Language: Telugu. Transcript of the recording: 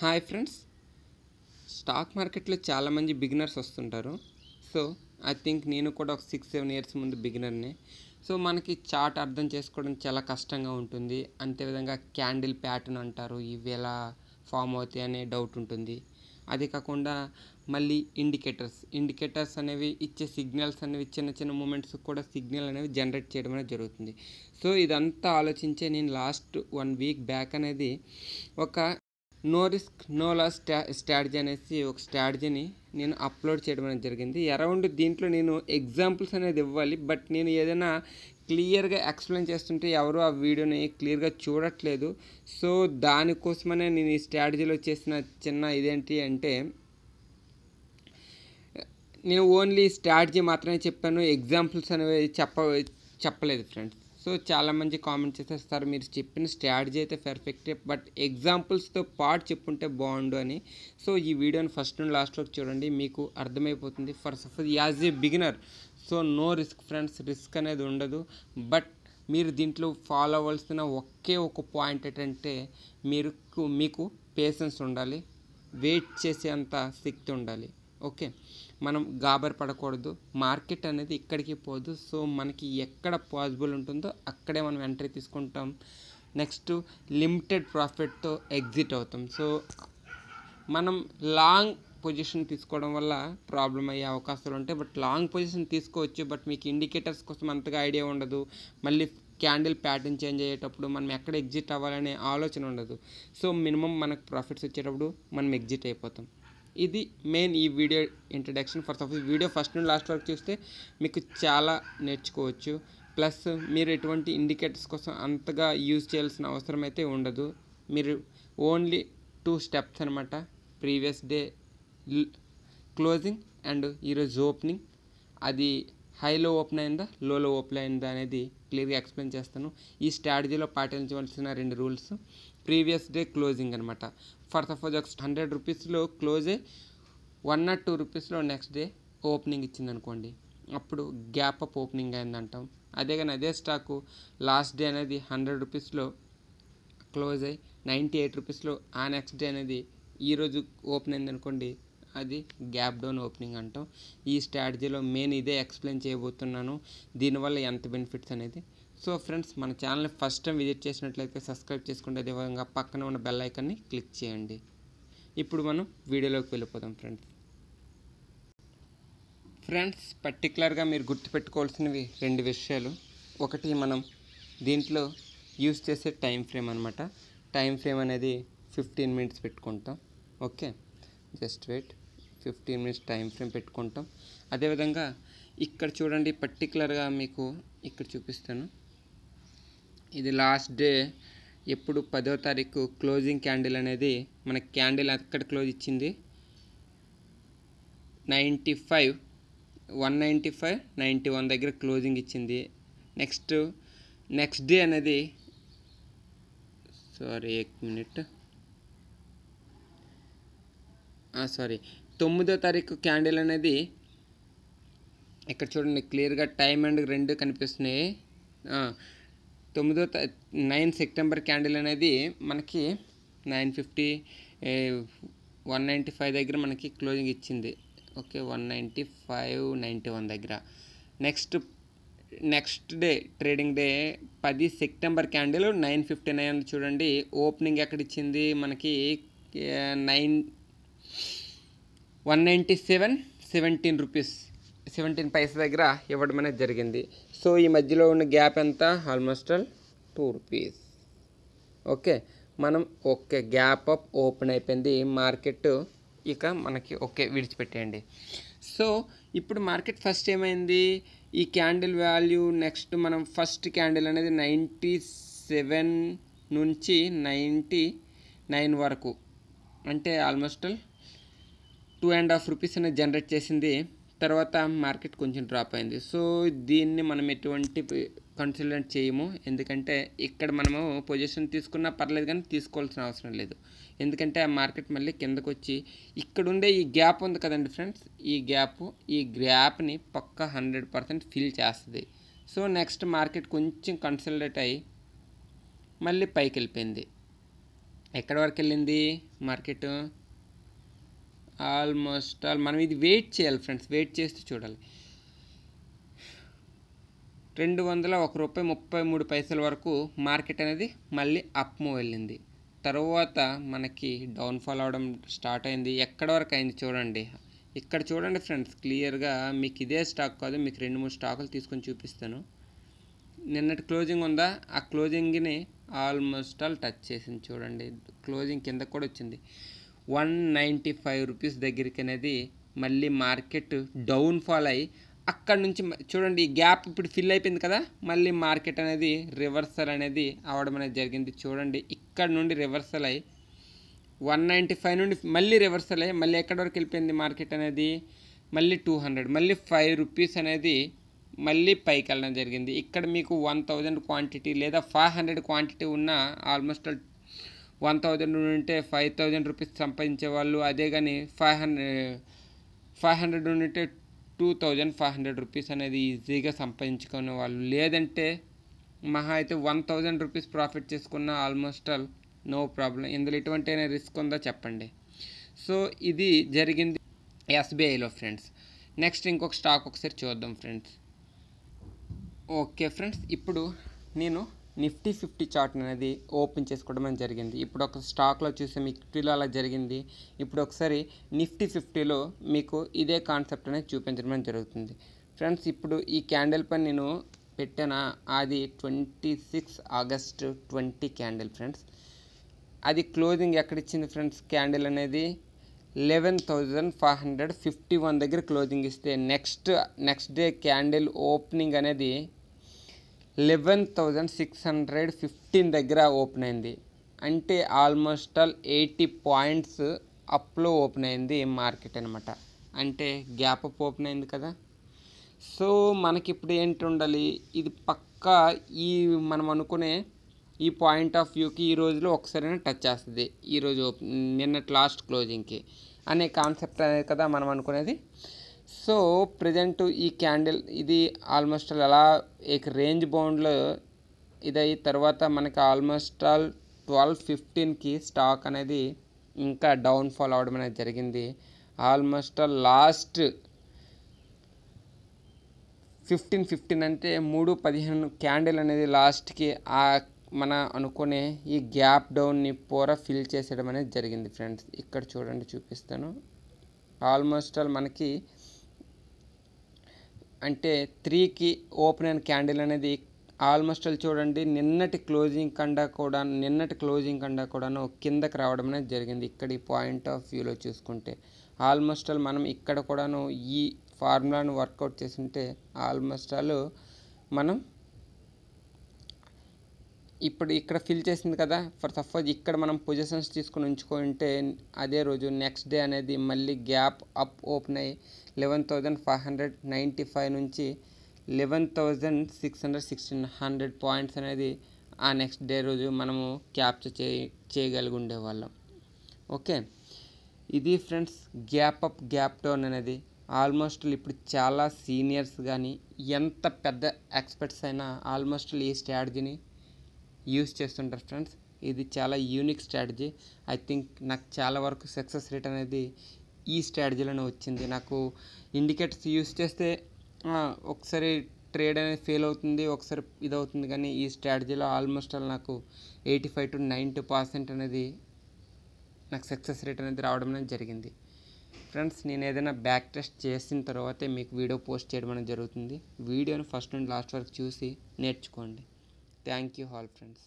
హాయ్ ఫ్రెండ్స్ స్టాక్ మార్కెట్లో చాలామంది బిగినర్స్ వస్తుంటారు సో ఐ థింక్ నేను కూడా ఒక సిక్స్ సెవెన్ ఇయర్స్ ముందు బిగినర్నే సో మనకి చార్ట్ అర్థం చేసుకోవడం చాలా కష్టంగా ఉంటుంది అంతేవిధంగా క్యాండిల్ ప్యాటర్న్ అంటారు ఇవి ఎలా ఫామ్ అవుతాయి అనే డౌట్ ఉంటుంది అదే కాకుండా మళ్ళీ ఇండికేటర్స్ ఇండికేటర్స్ అనేవి ఇచ్చే సిగ్నల్స్ అనేవి చిన్న చిన్న మూమెంట్స్ కూడా సిగ్నల్ అనేవి జనరేట్ చేయడం అనేది జరుగుతుంది సో ఇదంతా ఆలోచించే నేను లాస్ట్ వన్ వీక్ బ్యాక్ అనేది ఒక నో రిస్క్ నో లాస్ స్టా స్ట్రాటజీ అనేసి ఒక స్ట్రాటజీని నేను అప్లోడ్ చేయడం అనేది జరిగింది అరౌండ్ దీంట్లో నేను ఎగ్జాంపుల్స్ అనేది ఇవ్వాలి బట్ నేను ఏదైనా క్లియర్గా ఎక్స్ప్లెయిన్ చేస్తుంటే ఎవరు ఆ వీడియోని క్లియర్గా చూడట్లేదు సో దానికోసమనే నేను ఈ స్ట్రాటజీలో చేసిన చిన్న ఇదేంటి అంటే నేను ఓన్లీ స్ట్రాటజీ మాత్రమే చెప్పాను ఎగ్జాంపుల్స్ అనేవి చెప్ప చెప్పలేదు ఫ్రెండ్స్ సో చాలామంది కామెంట్ చేసేస్తారు మీరు చెప్పిన స్ట్రాటజీ అయితే పర్ఫెక్ట్ బట్ ఎగ్జాంపుల్స్తో పాటు చెప్పుంటే బాగుండు అని సో ఈ వీడియోని ఫస్ట్ నుండి లాస్ట్ వరకు చూడండి మీకు అర్థమైపోతుంది first of all as a beginner so no risk friends risk అనేది ఉండదు బట్ మీరు దీంట్లో ఫాలో అవ్వాల్సిన ఒకే ఒక పాయింట్ ఏంటంటే మీరు మీకు పేషెన్స్ ఉండాలి వెయిట్ చేసేంత శక్తి ఉండాలి ఓకే మనం గాబర్ పడకూడదు మార్కెట్ అనేది ఇక్కడికి పోదు సో మనకి ఎక్కడ పాసిబుల్ ఉంటుందో అక్కడే మనం ఎంట్రీ తీసుకుంటాం నెక్స్ట్ లిమిటెడ్ ప్రాఫిట్తో ఎగ్జిట్ అవుతాం సో మనం లాంగ్ పొజిషన్ తీసుకోవడం వల్ల ప్రాబ్లం అయ్యే అవకాశాలు ఉంటాయి బట్ లాంగ్ పొజిషన్ తీసుకోవచ్చు బట్ మీకు ఇండికేటర్స్ కోసం అంతగా ఐడియా ఉండదు మళ్ళీ క్యాండిల్ ప్యాటర్న్ చేంజ్ అయ్యేటప్పుడు మనం ఎక్కడ ఎగ్జిట్ అవ్వాలనే ఆలోచన ఉండదు సో మినిమం మనకు ప్రాఫిట్స్ వచ్చేటప్పుడు మనం ఎగ్జిట్ అయిపోతాం ఇది మెయిన్ ఈ video introduction for of video first నుండి లాస్ట్ వరకు చూస్తే మీకు చాలా నేర్చుకోవచ్చు ప్లస్ మీరు ఎటువంటి ఇండికేటర్స్ కోసం అంతగా యూజ్ చేయాల్సిన అవసరం అయితే ఉండదు మీరు ఓన్లీ టూ స్టెప్స్ అనమాట ప్రీవియస్ డే క్లోజింగ్ అండ్ ఈరోజు ఓపెనింగ్ అది హైలో ఓపెన్ అయిందా లోలో ఓపెన్ అయిందా అనేది క్లియర్గా ఎక్స్ప్లెయిన్ చేస్తాను ఈ స్ట్రాటజీలో పాటించవలసిన రెండు రూల్స్ ప్రీవియస్ డే క్లోజింగ్ అనమాట ఫర్ సపోజ్ ఒక హండ్రెడ్ రూపీస్లో క్లోజ్ అయ్యి వన్ నాట్ టూ రూపీస్లో నెక్స్ట్ డే ఓపెనింగ్ ఇచ్చింది అనుకోండి అప్పుడు గ్యాప్ అప్ ఓపెనింగ్ అయింది అంటాం అదే కానీ అదే స్టాకు లాస్ట్ డే అనేది హండ్రెడ్ రూపీస్లో క్లోజ్ అయ్యి నైంటీ ఎయిట్ రూపీస్లో ఆ నెక్స్ట్ డే అనేది ఈరోజు ఓపెన్ అయింది అనుకోండి అది గ్యాప్ డౌన్ ఓపెనింగ్ అంటాం ఈ స్ట్రాటజీలో మెయిన్ ఇదే ఎక్స్ప్లెయిన్ చేయబోతున్నాను దీనివల్ల ఎంత బెనిఫిట్స్ అనేది సో ఫ్రెండ్స్ మన ఛానల్ని ఫస్ట్ టైం విజిట్ చేసినట్లయితే సబ్స్క్రైబ్ చేసుకుంటే అదేవిధంగా పక్కన ఉన్న బెల్ ఐకాన్ని క్లిక్ చేయండి ఇప్పుడు మనం వీడియోలోకి వెళ్ళిపోదాం ఫ్రెండ్స్ ఫ్రెండ్స్ పర్టికులర్గా మీరు గుర్తుపెట్టుకోవాల్సినవి రెండు విషయాలు ఒకటి మనం దీంట్లో యూస్ చేసే టైం ఫ్రేమ్ అనమాట టైం ఫ్రేమ్ అనేది ఫిఫ్టీన్ మినిట్స్ పెట్టుకుంటాం okay just wait fifteen minutes time frame పెట్టుకుంటాం అదేవిధంగా ఇక్కడ చూడండి పర్టికులర్గా మీకు ఇక్కడ చూపిస్తాను ఇది లాస్ట్ డే ఎప్పుడు పదో తారీఖు క్లోజింగ్ క్యాండిల్ అనేది మన క్యాండిల్ ఎక్కడ క్లోజ్ ఇచ్చింది ninety five one ninety five ninety one దగ్గర క్లోజింగ్ ఇచ్చింది నెక్స్ట్ నెక్స్ట్ డే అనేది సారీ ఎక్ మినిట్ సారీ తొమ్మిదో తారీఖు క్యాండిల్ అనేది ఇక్కడ చూడండి క్లియర్గా టైం అండ్ రెండు కనిపిస్తున్నాయి తొమ్మిదో నైన్ సెప్టెంబర్ క్యాండిల్ అనేది మనకి nine fifty one ninety five దగ్గర మనకి క్లోజింగ్ ఇచ్చింది okay one ninety five ninety one దగ్గర next next day trading day పది September candle nine fifty nine చూడండి ఓపెనింగ్ ఎక్కడ ఇచ్చింది మనకి nine one ninety seven seventeen rupees seventeen పైస దగ్గర ఇవ్వడం అనేది జరిగింది సో ఈ మధ్యలో ఉన్న గ్యాప్ ఎంత almost all two rupees okay మనం ఓకే గ్యాప్ అప్ ఓపెన్ అయిపోయింది మార్కెట్ ఇక మనకి ఓకే విడిచిపెట్టేయండి సో ఇప్పుడు మార్కెట్ ఫస్ట్ ఏమైంది ఈ క్యాండిల్ వాల్యూ నెక్స్ట్ మనం ఫస్ట్ క్యాండిల్ అనేది నైంటీ సెవెన్ నుంచి నైంటీ నైన్ వరకు అంటే almost two and half rupees అనేది జనరేట్ చేసింది తర్వాత మార్కెట్ కొంచెం డ్రాప్ అయింది సో దీన్ని మనం ఎటువంటి కన్సిడర్ చేయము ఎందుకంటే ఇక్కడ మనము పొజిషన్ తీసుకున్నా పర్లేదు కానీ తీసుకోవాల్సిన అవసరం లేదు ఎందుకంటే ఆ మార్కెట్ మళ్ళీ కిందకు వచ్చి ఇక్కడ ఉండే ఈ గ్యాప్ ఉంది కదండి ఫ్రెండ్స్ ఈ గ్యాప్ ఈ గ్యాప్ని పక్క హండ్రెడ్ పర్సెంట్ ఫిల్ చేస్తుంది సో నెక్స్ట్ మార్కెట్ కొంచెం కన్సల్టేట్ అయ్యి మళ్ళీ పైకి వెళ్ళిపోయింది ఎక్కడి వరకు వెళ్ళింది మార్కెట్ ఆల్మోస్ట్ ఆల్ మనం ఇది వెయిట్ చేయాలి ఫ్రెండ్స్ వెయిట్ చేస్తూ చూడాలి రెండు వందల ఒక రూపాయి ముప్పై మూడు పైసల వరకు మార్కెట్ అనేది మళ్ళీ అప్ వెళ్ళింది తర్వాత మనకి డౌన్ఫాల్ అవడం స్టార్ట్ అయింది ఎక్కడ వరకు అయింది చూడండి ఇక్కడ చూడండి ఫ్రెండ్స్ క్లియర్గా మీకు ఇదే స్టాక్ కాదు మీకు రెండు మూడు స్టాకులు తీసుకొని చూపిస్తాను నిన్నటి క్లోజింగ్ ఉందా ఆ క్లోజింగ్ని ఆల్మోస్ట్ ఆల్ టచ్ చేసింది చూడండి క్లోజింగ్ కింద కూడా వచ్చింది వన్ నైంటీ ఫైవ్ రూపీస్ దగ్గరికి అనేది మళ్ళీ మార్కెట్ డౌన్ ఫాల్ అయ్యి అక్కడ నుంచి చూడండి ఈ గ్యాప్ ఇప్పుడు ఫిల్ అయిపోయింది కదా మళ్ళీ మార్కెట్ అనేది రివర్సల్ అనేది అవడం అనేది జరిగింది చూడండి ఇక్కడ నుండి రివర్సల్ అయ్యి వన్ నైంటీ ఫైవ్ నుండి మళ్ళీ రివర్సల్ అయ్యి మళ్ళీ ఎక్కడి వరకు వెళ్ళిపోయింది మార్కెట్ అనేది మళ్ళీ టూ హండ్రెడ్ మళ్ళీ ఫైవ్ రూపీస్ అనేది మళ్ళీ పైకి వెళ్ళడం జరిగింది ఇక్కడ మీకు వన్ థౌజండ్ క్వాంటిటీ లేదా ఫైవ్ హండ్రెడ్ క్వాంటిటీ ఉన్న ఆల్మోస్ట్ వన్ థౌజండ్ ఉంటే ఫైవ్ థౌజండ్ రూపీస్ సంపాదించే వాళ్ళు అదే కానీ ఫైవ్ హండ్రెడ్ ఫైవ్ హండ్రెడ్ ఉంటే two thousand five hundred rupees అనేది ఈజీగా సంపాదించుకునే వాళ్ళు లేదంటే మహా అయితే వన్ థౌజండ్ రూపీస్ ప్రాఫిట్ చేసుకున్న ఆల్మోస్ట్ ఆల్ నో ప్రాబ్లం ఇందులో ఎటువంటి అయినా రిస్క్ ఉందో చెప్పండి సో ఇది జరిగింది ఎస్బీఐలో ఫ్రెండ్స్ నెక్స్ట్ ఇంకొక స్టాక్ ఒకసారి చూద్దాం ఫ్రెండ్స్ ఓకే ఫ్రెండ్స్ ఇప్పుడు నేను నిఫ్టీ ఫిఫ్టీ చార్ట్ అనేది ఓపెన్ చేసుకోవడం జరిగింది ఇప్పుడు ఒక స్టాక్లో చూసే నిఫ్టీలో అలా జరిగింది ఇప్పుడు ఒకసారి నిఫ్టీ ఫిఫ్టీలో మీకు ఇదే కాన్సెప్ట్ అనేది చూపించడం జరుగుతుంది ఫ్రెండ్స్ ఇప్పుడు ఈ క్యాండిల్ పని నేను పెట్టిన అది twenty six August twenty candle friends అది క్లోజింగ్ ఎక్కడిచ్చింది ఫ్రెండ్స్ క్యాండిల్ అనేది eleven thousand five hundred fifty one దగ్గర క్లోజింగ్ ఇస్తే next next day candle opening అనేది eleven thousand six hundred fifteen దగ్గర ఓపెన్ అయింది అంటే ఆల్మోస్ట్ ఆల్ ఎయిటీ పాయింట్స్ అప్లో ఓపెన్ అయింది మార్కెట్ అనమాట అంటే గ్యాప్ అప్ ఓపెన్ అయింది కదా సో మనకి ఇప్పుడు ఏంటి ఉండాలి ఇది పక్కా ఈ మనం అనుకునే ఈ పాయింట్ ఆఫ్ వ్యూకి ఈ రోజులో ఒకసారైనా టచ్ చేస్తుంది ఈరోజు నిన్నటి లాస్ట్ క్లోజింగ్కి అనే కాన్సెప్ట్ అనేది కదా మనం అనుకునేది సో ప్రజెంట్ ఈ క్యాండిల్ ఇది ఆల్మోస్ట్ ఆల్ అలా ఏక రేంజ్ బౌండ్లో ఇదై తర్వాత మనకి ఆల్మోస్ట్ ఆల్ ట్వెల్వ్ ఫిఫ్టీన్కి స్టాక్ అనేది ఇంకా డౌన్ఫాల్ అవ్వడం అనేది జరిగింది almost all last fifteen fifteen అంటే మూడు పదిహేను క్యాండిల్ అనేది లాస్ట్కి ఆ మన అనుకునే ఈ గ్యాప్ డౌన్ని పూర ఫిల్ చేసేయడం అనేది జరిగింది ఫ్రెండ్స్ ఇక్కడ చూడండి చూపిస్తాను ఆల్మోస్ట్ ఆల్ మనకి అంటే త్రీకి ఓపెన్ అండ్ క్యాండిల్ అనేది ఆల్మోస్ట్ చూడండి నిన్నటి క్లోజింగ్ కండా కూడా నిన్నటి క్లోజింగ్ కండా కూడాను కిందకి రావడం అనేది జరిగింది ఇక్కడ ఈ పాయింట్ ఆఫ్ వ్యూలో చూసుకుంటే ఆల్మోస్ట్ మనం ఇక్కడ కూడాను ఈ ఫార్ములాను వర్కౌట్ చేసింటే ఆల్మోస్ట్ ఆల్ మనం ఇప్పుడు ఇక్కడ ఫిల్ చేసింది కదా ఫర్ సపోజ్ ఇక్కడ మనం పొజిషన్స్ తీసుకుని ఉంచుకుంటే అదే రోజు నెక్స్ట్ డే అనేది మళ్ళీ గ్యాప్ అప్ ఓపెన్ అయ్యి eleven thousand five hundred ninety five నుంచి eleven thousand six hundred sixteen hundred points అనేది ఆ నెక్స్ట్ డే రోజు మనము క్యాప్చర్ చే చేయగలిగి ఉండేవాళ్ళం ఓకే ఇది friends gap up gap down అనేది ఆల్మోస్ట్ ఇప్పుడు చాలా సీనియర్స్ కానీ ఎంత పెద్ద ఎక్స్పర్ట్స్ అయినా ఆల్మోస్ట్ ఈ స్ట్రాటజీని యూస్ చేస్తుంటారు ఫ్రెండ్స్ ఇది చాలా యూనిక్ స్ట్రాటజీ ఐ థింక్ నాకు చాలా వరకు సక్సెస్ రేట్ అనేది ఈ స్ట్రాటజీలోనే వచ్చింది నాకు ఇండికేటర్స్ యూస్ చేస్తే ఒకసారి ట్రేడ్ అనేది ఫెయిల్ అవుతుంది ఒకసారి ఇది అవుతుంది కానీ ఈ స్ట్రాటజీలో ఆల్మోస్ట్ అలా నాకు eighty five to ninety percent అనేది నాకు సక్సెస్ రేట్ అనేది రావడం అనేది జరిగింది ఫ్రెండ్స్ నేను ఏదైనా బ్యాక్ టెస్ట్ చేసిన తర్వాతే మీకు వీడియో పోస్ట్ చేయడం అనేది జరుగుతుంది వీడియోని ఫస్ట్ నుండి లాస్ట్ వరకు చూసి నేర్చుకోండి థ్యాంక్ యూ ఆల్ ఫ్రెండ్స్